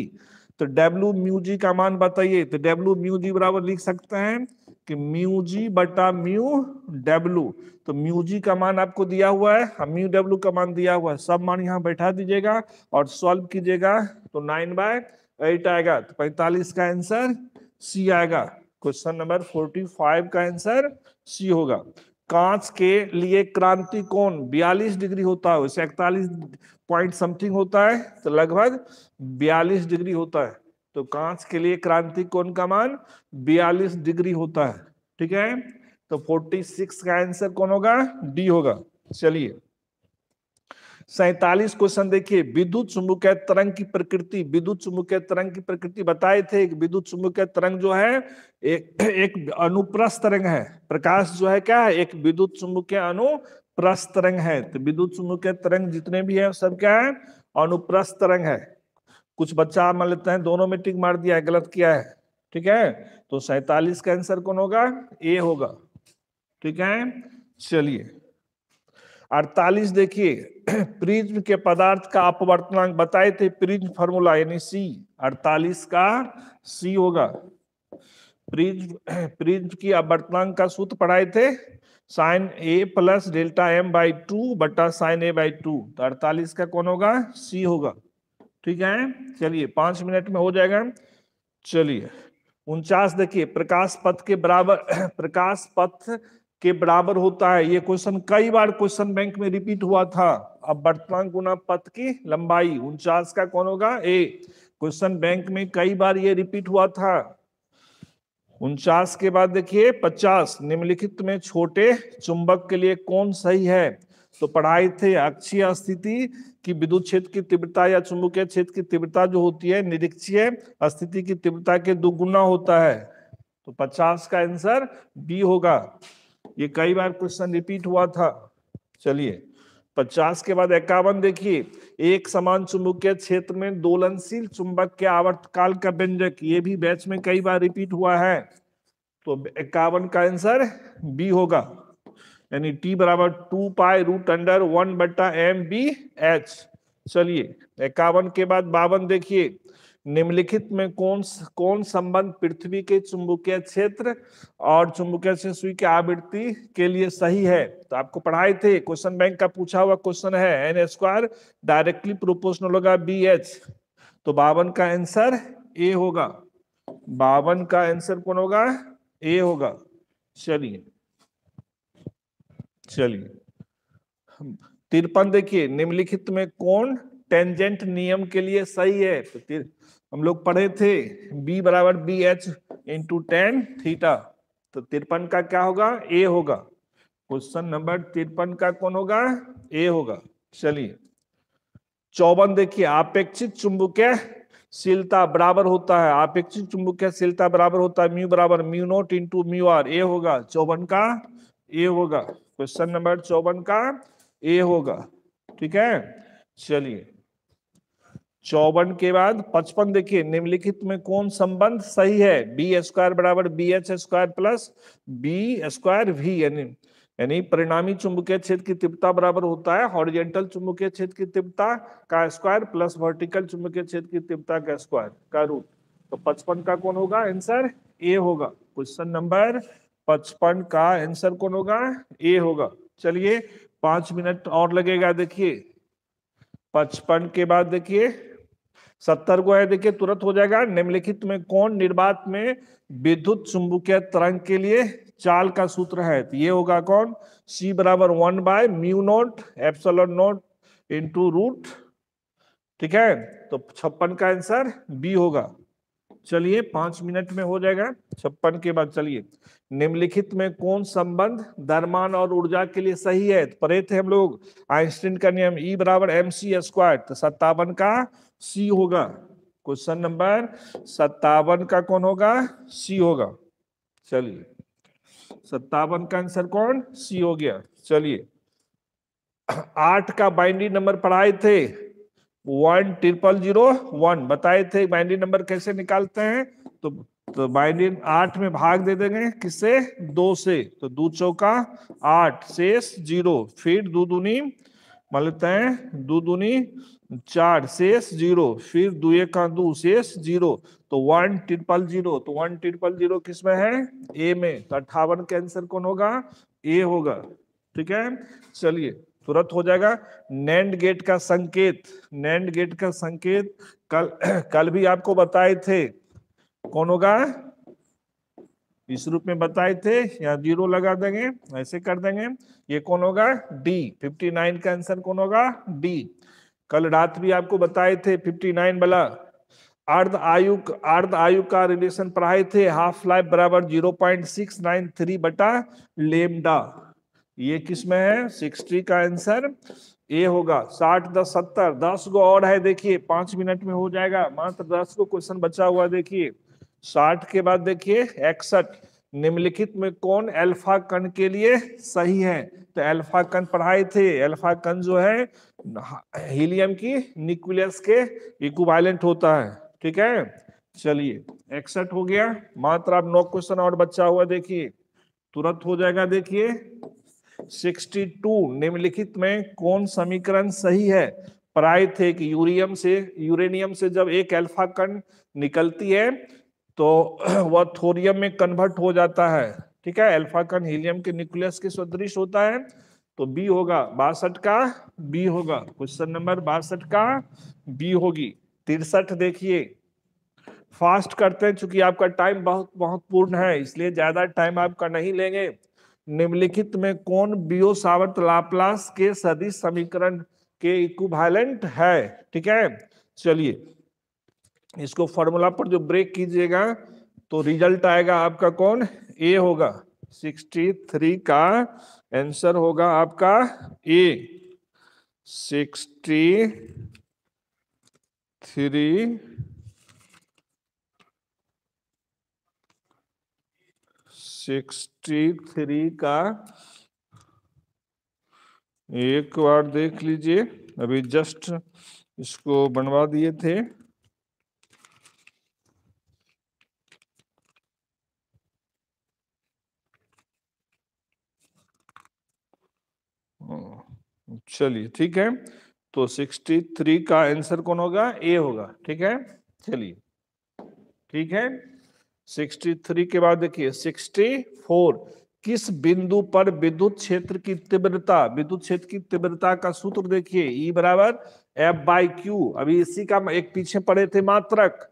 तो डब्ल्यू म्यू जी का मान बताइए तो डब्ल्यू म्यू जी बराबर लिख सकते हैं कि म्यू जी बटा म्यू डब्ल्यू तो म्यू जी का मान आपको दिया हुआ है हाँ, म्यू डब्ल्यू का मान दिया हुआ है सब मान यहाँ बैठा दीजिएगा और सॉल्व कीजिएगा तो नाइन बाय एट आएगा तो पैंतालीस का आंसर सी आएगा क्वेश्चन नंबर फोर्टी फाइव का आंसर सी होगा कांच के लिए क्रांति कोण 42 डिग्री होता है उसे इकतालीस पॉइंट समथिंग होता है तो लगभग 42 डिग्री होता है तो कांच के लिए क्रांति कोण का मान 42 डिग्री होता है ठीक है तो 46 का आंसर कौन होगा डी होगा चलिए सैतालीस क्वेश्चन देखिए विद्युत चुंबकीय तरंग की प्रकृति विद्युत चुंबकीय तरंग की प्रकृति बताए थे विद्युत चुंबकीय तरंग जो है एक [clears throat] एक अनुप्रस्त तरंग है प्रकाश जो है क्या है एक विद्युत चुंबकीय अनुप्रस्त तरंग है तो विद्युत चुंबकीय तरंग जितने भी है सब क्या है अनुप्रस्त तरंग है कुछ बच्चा मान लेते हैं दोनों में टिक मार दिया है गलत किया है ठीक है तो सैतालीस का आंसर कौन होगा ए होगा ठीक है चलिए अड़तालीस देखिए [clears throat] प्रिज्म के पदार्थ का अपवर्तनांक बताए थे प्रिज्म फॉर्मूला यानी सी अड़तालीस का सी होगा प्रिज्म [clears throat] प्रिज्म की अपवर्तनांक का सूत्र पढ़ाए थे sine A plus delta M by two बटा साइन ए बाई टू तो अड़तालीस का कौन होगा सी होगा ठीक है चलिए पांच मिनट में हो जाएगा चलिए उनचास देखिए प्रकाश पथ के बराबर [clears throat] प्रकाश पथ के बराबर होता है ये क्वेश्चन कई बार क्वेश्चन बैंक में रिपीट हुआ था अब वर्तमान गुना पथ की लंबाई उनचास का कौन होगा ए क्वेश्चन बैंक में कई बार ये रिपीट हुआ था उनचास के बाद देखिए पचास निम्नलिखित में छोटे चुंबक के लिए कौन सही है तो पढ़ाए थे अक्षीय स्थिति की विद्युत क्षेत्र की तीव्रता या चुंबकीय क्षेत्र की तीव्रता जो होती है निरीक्षीय स्थिति की तीव्रता के दुगुना होता है तो पचास का आंसर बी होगा ये कई बार क्वेश्चन रिपीट हुआ था चलिए पचास के बाद इक्यावन देखिए एक समान चुंबकीय क्षेत्र में दोलनशील चुंबक के आवर्तकाल का व्यंजक ये भी बैच में कई बार रिपीट हुआ है तो इक्यावन का आंसर बी होगा यानी टी बराबर two pi root under one बट्टा एम बी एच चलिए इक्यावन के बाद बावन देखिए निम्नलिखित में कौन कौन संबंध पृथ्वी के चुंबकीय क्षेत्र और चुंबकीय सुई की आवृत्ति के लिए सही है तो आपको पढ़ाए थे क्वेश्चन बैंक का पूछा हुआ क्वेश्चन है एन स्क्वायर डायरेक्टली प्रोपोर्शनल होगा बी एच तो बावन का आंसर ए होगा बावन का आंसर कौन होगा ए होगा चलिए चलिए तिरपन देखिए निम्नलिखित में कौन टेंजेंट नियम के लिए सही है तो हम लोग पढ़े थे b बराबर B H into tan theta तो तिरपन का क्या होगा a होगा क्वेश्चन नंबर तिरपन का कौन होगा a होगा चलिए चौवन देखिए आपेक्षित चुंबकीय शीलता बराबर होता है आपेक्षित चुंबकीय शीलता बराबर होता है म्यू बराबर mu naught into mu R ए होगा चौवन का ए होगा क्वेश्चन नंबर चौवन का ए होगा ठीक है चलिए चौवन के बाद पचपन देखिए निम्नलिखित में कौन संबंध सही है बी स्क्वायर बराबर B H square plus B square V यानी यानी परिणामी चुंबकीय क्षेत्र की तीव्रता बराबर होता है हॉरिजेंटल चुंबकीय क्षेत्र की तीव्रता का स्क्वायर प्लस वर्टिकल चुंबकीय क्षेत्र की तीव्रता का स्क्वायर का रूट तो पचपन का कौन होगा आंसर ए होगा क्वेश्चन नंबर पचपन का आंसर कौन होगा ए होगा चलिए पांच मिनट और लगेगा देखिए पचपन के बाद देखिए सत्तर को है देखिए तुरंत हो जाएगा निम्नलिखित में कौन निर्बात में विद्युत चुंबकीय तरंग के लिए चाल का सूत्र है तो ये होगा कौन सी बराबर one by mu naught epsilon naught into root ठीक है तो छप्पन का आंसर बी होगा चलिए पांच मिनट में हो जाएगा छप्पन के बाद चलिए निम्नलिखित में कौन संबंध दरमान और ऊर्जा के लिए सही है तो परे थे हम लोग आइंस्टीन का नियम ई e बराबर एम सी स्क्वायर तो सत्तावन का सी होगा क्वेश्चन नंबर सत्तावन का कौन होगा सी होगा चलिए सत्तावन का आंसर कौन सी हो गया चलिए आठ का बाइंडिंग नंबर पढ़ाए थे वन ट्रिपल जीरो वन बताए थे बाइंडिंग नंबर कैसे निकालते हैं तो तो बाइंडिंग आठ में भाग दे देंगे किससे दो से तो दो चौका आठ शेष जीरो फिर दो दूनी मान लेते हैं दो दूनी चार शेष जीरो फिर दो एक दो शेष जीरो तो वन ट्रिपल जीरो तो वन ट्रिपल जीरो किस में है ए में तो अट्ठावन के आंसर कौन होगा ए होगा ठीक है चलिए तुरंत हो जाएगा नैंड गेट का संकेत नैंड गेट का संकेत कल [clears throat] कल भी आपको बताए थे कौन होगा इस रूप में बताए थे यहाँ जीरो लगा देंगे ऐसे कर देंगे ये कौन होगा डी 59 का आंसर कौन होगा डी कल रात भी आपको बताए थे 59 वाला अर्ध आयु अर्ध आयु का रिलेशन पढ़ाए थे हाफ लाइफ बराबर zero point six nine three बटा लेमडा ये किस में है सिक्सटी का आंसर ए होगा साठ दस सत्तर दस को और है देखिए पांच मिनट में हो जाएगा मात्र दस को क्वेश्चन बचा हुआ देखिए साठ के बाद देखिए इकसठ निम्नलिखित में कौन अल्फा कण के लिए सही है तो अल्फा कण पढ़ाए थे अल्फा कण जो है हीलियम की न्यूक्लियस के इक्विवेलेंट होता है ठीक है चलिए इकसठ हो गया मात्र आप नौ क्वेश्चन और बचा हुआ देखिए तुरंत हो जाएगा देखिए 62 निम्नलिखित में कौन समीकरण सही है प्राय थे कि यूरियम से यूरेनियम से जब एक अल्फा कण निकलती है तो [clears throat] वह थोरियम में कन्वर्ट हो जाता है ठीक है अल्फा कण हीलियम के न्यूक्लियस के सदृश होता है तो बी होगा बासठ का बी होगा क्वेश्चन नंबर बासठ का बी होगी तिरसठ देखिए फास्ट करते हैं चूंकि आपका टाइम बहुत महत्वपूर्ण है इसलिए ज्यादा टाइम आपका नहीं लेंगे निम्नलिखित में कौन बियो सावर्त लाप्लास के सदी समीकरण के इक्वालेंट है ठीक है चलिए इसको फॉर्मूला पर जो ब्रेक कीजिएगा तो रिजल्ट आएगा आपका कौन ए होगा 63 का आंसर होगा आपका ए 63 सिक्सटी थ्री का एक बार देख लीजिए अभी जस्ट इसको बनवा दिए थे हाँ, चलिए ठीक है तो सिक्सटी थ्री का आंसर कौन होगा ए होगा ठीक है चलिए ठीक है 63 के बाद देखिए 64 किस बिंदु पर विद्युत क्षेत्र की तीव्रता विद्युत क्षेत्र की तीव्रता का सूत्र देखिए E बराबर एफ बाई क्यू अभी इसी का एक पीछे पड़े थे मात्रक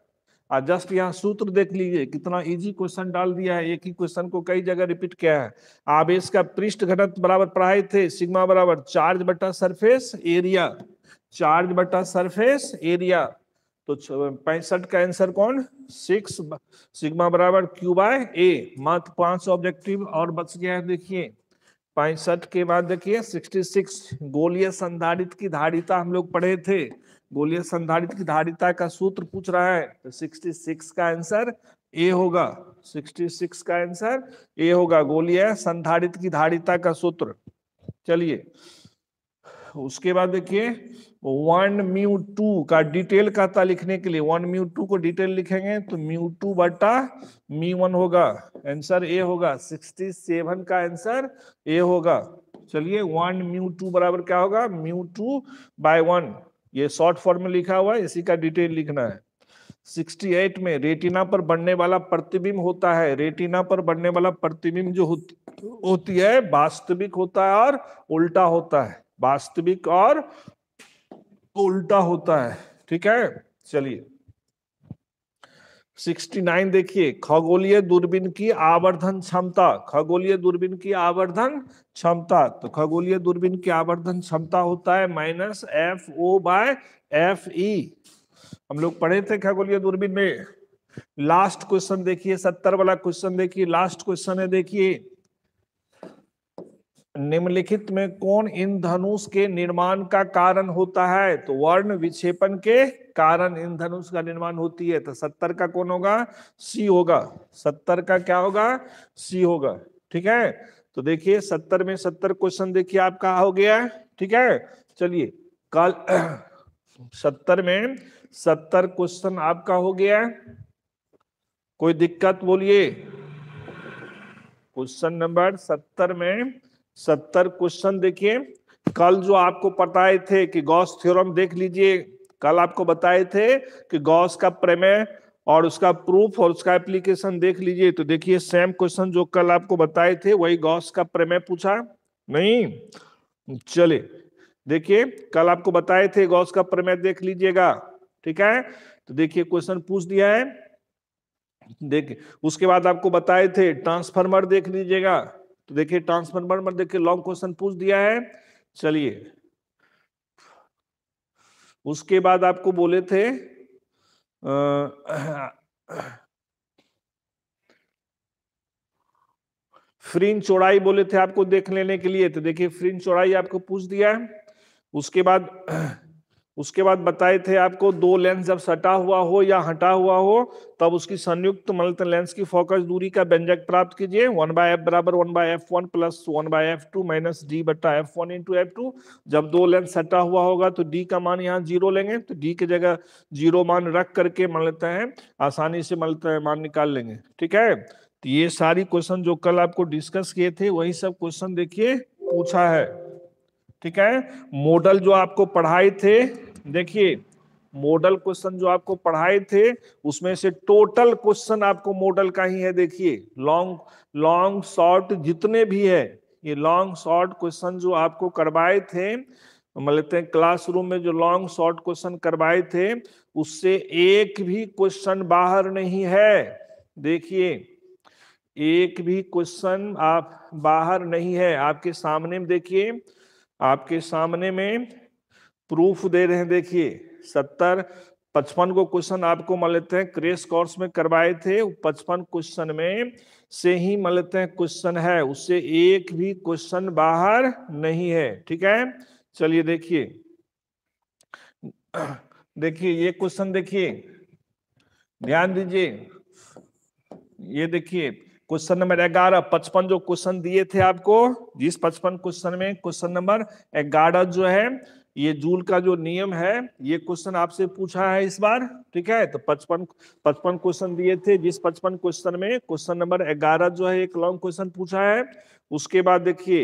आ जस्ट यहाँ सूत्र देख लीजिए कितना इजी क्वेश्चन डाल दिया है एक ही क्वेश्चन को कई जगह रिपीट किया है आवेश का पृष्ठ घनत्व बराबर पढ़ाए थे सिग्मा बराबर चार्ज बटा सरफेस एरिया चार्ज बटा सरफेस एरिया तो पैंसठ का आंसर कौन सिक्स सिग्मा बराबर क्यू बाय ए मात्र पांच ऑब्जेक्टिव और बच गया है देखिए पैंसठ के बाद देखिए सिक्सटी सिक्स गोलीय संधारित की धारिता हम लोग पढ़े थे गोलीय संधारित की धारिता का सूत्र पूछ रहा है तो सिक्सटी सिक्स का आंसर ए होगा सिक्सटी सिक्स का आंसर ए होगा गोलीय संधारित की धारिता का सूत्र चलिए उसके बाद देखिए वन म्यू टू का डिटेल कहता लिखने के लिए वन म्यू टू को डिटेल लिखेंगे तो म्यू टू बटा मी वन होगा आंसर ए होगा सिक्सटी सेवन का आंसर ए होगा चलिए वन म्यू टू बराबर क्या होगा म्यू टू बाय वन ये शॉर्ट फॉर्म में लिखा हुआ है इसी का डिटेल लिखना है 68 में रेटिना पर बनने वाला प्रतिबिंब होता है रेटिना पर बनने वाला प्रतिबिंब जो होती, होती है वास्तविक होता है और उल्टा होता है वास्तविक और तो उल्टा होता है ठीक है चलिए 69 देखिए खगोलीय दूरबीन की आवर्धन क्षमता खगोलीय दूरबीन की आवर्धन क्षमता तो खगोलीय दूरबीन की आवर्धन क्षमता होता है minus F O by F E हम लोग पढ़े थे खगोलीय दूरबीन में लास्ट क्वेश्चन देखिए सत्तर वाला क्वेश्चन देखिए लास्ट क्वेश्चन है देखिए निम्नलिखित में कौन इन धनुष के निर्माण का कारण होता है तो वर्ण विक्षेपण के कारण इन धनुष का निर्माण होती है तो सत्तर का कौन होगा सी होगा सत्तर का क्या होगा सी होगा ठीक है तो देखिए सत्तर में सत्तर क्वेश्चन देखिए आपका हो गया ठीक है चलिए कल [clears throat] सत्तर में सत्तर क्वेश्चन आपका हो गया कोई दिक्कत बोलिए क्वेश्चन नंबर सत्तर में सत्तर क्वेश्चन देखिए कल जो आपको बताए थे कि गॉस थ्योरम देख लीजिए कल आपको बताए थे कि गॉस का प्रमेय और उसका प्रूफ और उसका एप्लीकेशन देख लीजिए तो देखिए सेम क्वेश्चन जो कल आपको बताए थे वही गॉस का प्रमेय पूछा नहीं चले देखिए कल आपको बताए थे गॉस का प्रमेय देख लीजिएगा ठीक है तो देखिए क्वेश्चन पूछ दिया है देखिए उसके बाद आपको बताए थे ट्रांसफार्मर देख लीजिएगा तो देखिए ट्रांसफॉर्मर में देखिए लॉन्ग क्वेश्चन पूछ दिया है चलिए उसके बाद आपको बोले थे फ्रिंज चौड़ाई बोले थे आपको देख लेने के लिए तो देखिए फ्रिंज चौड़ाई आपको पूछ दिया है उसके बाद उसके बाद बताए थे आपको दो लेंस जब सटा हुआ हो या हटा हुआ हो तब उसकी संयुक्त मल्टन लेंस की फोकस दूरी का व्यंजक प्राप्त कीजिए वन बाय एफ बराबर one by F one plus one by F two minus D बटा F one into F two जब दो लेंस सटा हुआ होगा तो डी का मान यहाँ जीरो लेंगे तो डी की जगह जीरो मान रख करके मान लेते हैं आसानी से मान लेते मान निकाल लेंगे ठीक है तो ये सारी क्वेश्चन जो कल आपको डिस्कस किए थे वही सब क्वेश्चन देखिए पूछा है ठीक है मॉडल जो आपको पढ़ाए थे देखिए मॉडल क्वेश्चन जो आपको पढ़ाए थे उसमें से टोटल क्वेश्चन आपको मॉडल का ही है देखिए लॉन्ग लॉन्ग शॉर्ट जितने भी है ये लॉन्ग शॉर्ट क्वेश्चन जो आपको करवाए थे मान लेते हैं क्लासरूम में जो लॉन्ग शॉर्ट क्वेश्चन करवाए थे उससे एक भी क्वेश्चन बाहर नहीं है देखिए एक भी क्वेश्चन आप बाहर नहीं है आपके सामने देखिए आपके सामने में प्रूफ दे रहे हैं देखिए सत्तर पचपन को क्वेश्चन आपको मान लेते हैं क्रेश कोर्स में करवाए थे पचपन क्वेश्चन में से ही मान लेते हैं क्वेश्चन है उससे एक भी क्वेश्चन बाहर नहीं है ठीक है चलिए देखिए देखिए ये क्वेश्चन देखिए ध्यान दीजिए ये देखिए क्वेश्चन नंबर ग्यारह पचपन जो क्वेश्चन दिए थे आपको जिस पचपन क्वेश्चन में क्वेश्चन नंबर ग्यारह जो है ये जूल का जो नियम है ये क्वेश्चन आपसे पूछा है इस बार ठीक है तो पचपन पचपन क्वेश्चन दिए थे जिस पचपन क्वेश्चन में क्वेश्चन नंबर ग्यारह जो है एक लॉन्ग क्वेश्चन पूछा है उसके बाद देखिए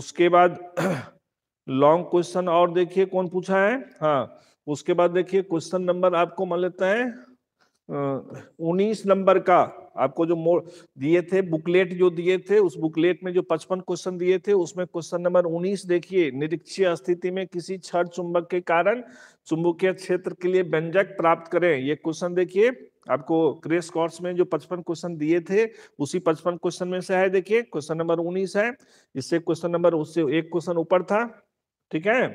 उसके बाद लॉन्ग [clears throat] क्वेश्चन और देखिए कौन पूछा है हाँ उसके बाद देखिए क्वेश्चन नंबर आपको मान लेते हैं उन्नीस नंबर का आपको जो मोड़ दिए थे बुकलेट जो दिए थे उस बुकलेट में जो पचपन क्वेश्चन दिए थे उसमें क्वेश्चन नंबर उन्नीस देखिए निरीक्षीय स्थिति में किसी छठ चुंबक के कारण चुंबकीय क्षेत्र के लिए व्यंजक प्राप्त करें ये क्वेश्चन देखिए आपको क्रेस कोर्स में जो पचपन क्वेश्चन दिए थे उसी पचपन क्वेश्चन में से है देखिए क्वेश्चन नंबर उन्नीस है इससे क्वेश्चन नंबर उससे एक क्वेश्चन ऊपर था ठीक है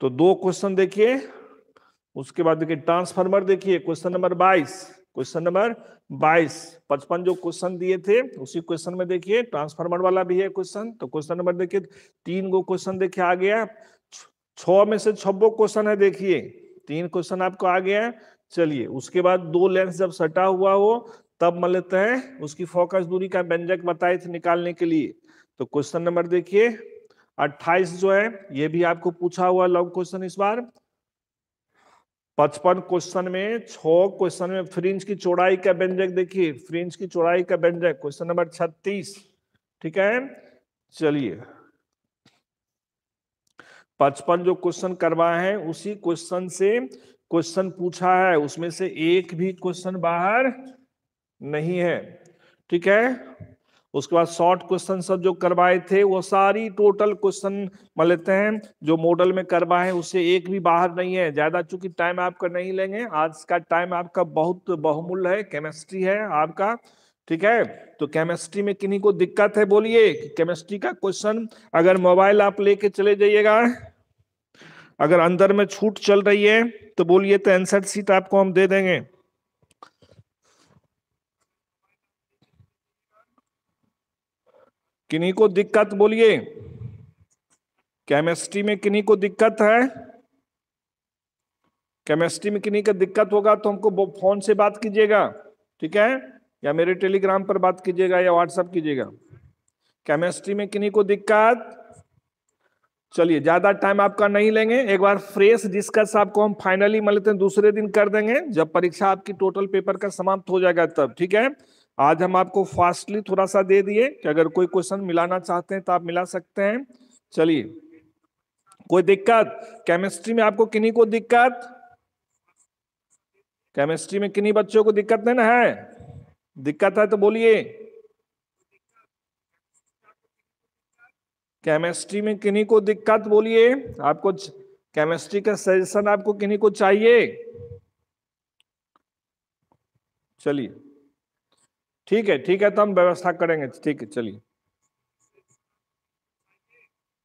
तो दो क्वेश्चन देखिए उसके बाद देखिए ट्रांसफार्मर देखिए क्वेश्चन नंबर बाईस क्वेश्चन नंबर 22 पचपन जो क्वेश्चन दिए थे उसी क्वेश्चन में देखिए ट्रांसफार्मर वाला भी है क्वेश्चन तो क्वेश्चन नंबर देखिए तीन गो क्वेश्चन देखिए आ गया छ में से छब्बो क्वेश्चन है देखिए तीन क्वेश्चन आपको आ गया है चलिए उसके बाद दो लेंस जब सटा हुआ हो तब मान लेते हैं उसकी फोकस दूरी का व्यंजक बताए थे निकालने के लिए तो क्वेश्चन नंबर देखिए 28 जो है ये भी आपको पूछा हुआ लॉन्ग क्वेश्चन इस बार पचपन क्वेश्चन में छ क्वेश्चन में फ्रिंज की चौड़ाई का व्यंजक देखिए फ्रिंज की चौड़ाई का व्यंजक क्वेश्चन नंबर छत्तीस ठीक है चलिए पचपन जो क्वेश्चन करवाए हैं उसी क्वेश्चन से क्वेश्चन पूछा है उसमें से एक भी क्वेश्चन बाहर नहीं है ठीक है उसके बाद शॉर्ट क्वेश्चन सब जो करवाए थे वो सारी टोटल क्वेश्चन मान लेते हैं जो मॉडल में करवाए हैं उससे एक भी बाहर नहीं है ज्यादा चूंकि टाइम आपका नहीं लेंगे आज का टाइम आपका बहुत बहुमूल्य है केमिस्ट्री है आपका ठीक है तो केमिस्ट्री में किन्हीं को दिक्कत है बोलिए केमिस्ट्री का क्वेश्चन अगर मोबाइल आप लेके चले जाइएगा अगर अंदर में छूट चल रही है तो बोलिए तो आंसर सीट आपको हम दे देंगे किन्हीं को दिक्कत बोलिए केमिस्ट्री में किन्हीं को दिक्कत है केमिस्ट्री में किन्हीं का दिक्कत होगा तो हमको फोन से बात कीजिएगा ठीक है या मेरे टेलीग्राम पर बात कीजिएगा या व्हाट्सएप कीजिएगा केमिस्ट्री में किन्हीं को दिक्कत चलिए ज्यादा टाइम आपका नहीं लेंगे एक बार फ्रेश डिस्कस आपको हम फाइनली मान लेते हैं दूसरे दिन कर देंगे जब परीक्षा आपकी टोटल पेपर का समाप्त हो जाएगा तब ठीक है आज हम आपको फास्टली थोड़ा सा दे दिए कि अगर कोई क्वेश्चन मिलाना चाहते हैं तो आप मिला सकते हैं चलिए कोई दिक्कत केमिस्ट्री में आपको किन्हीं को दिक्कत केमिस्ट्री में किन्हीं बच्चों को दिक्कत नहीं ना है दिक्कत है तो बोलिए केमिस्ट्री में किन्हीं को दिक्कत बोलिए आपको केमिस्ट्री का सजेशन आपको किन्हीं को चाहिए चलिए ठीक है ठीक है तो हम व्यवस्था करेंगे ठीक है चलिए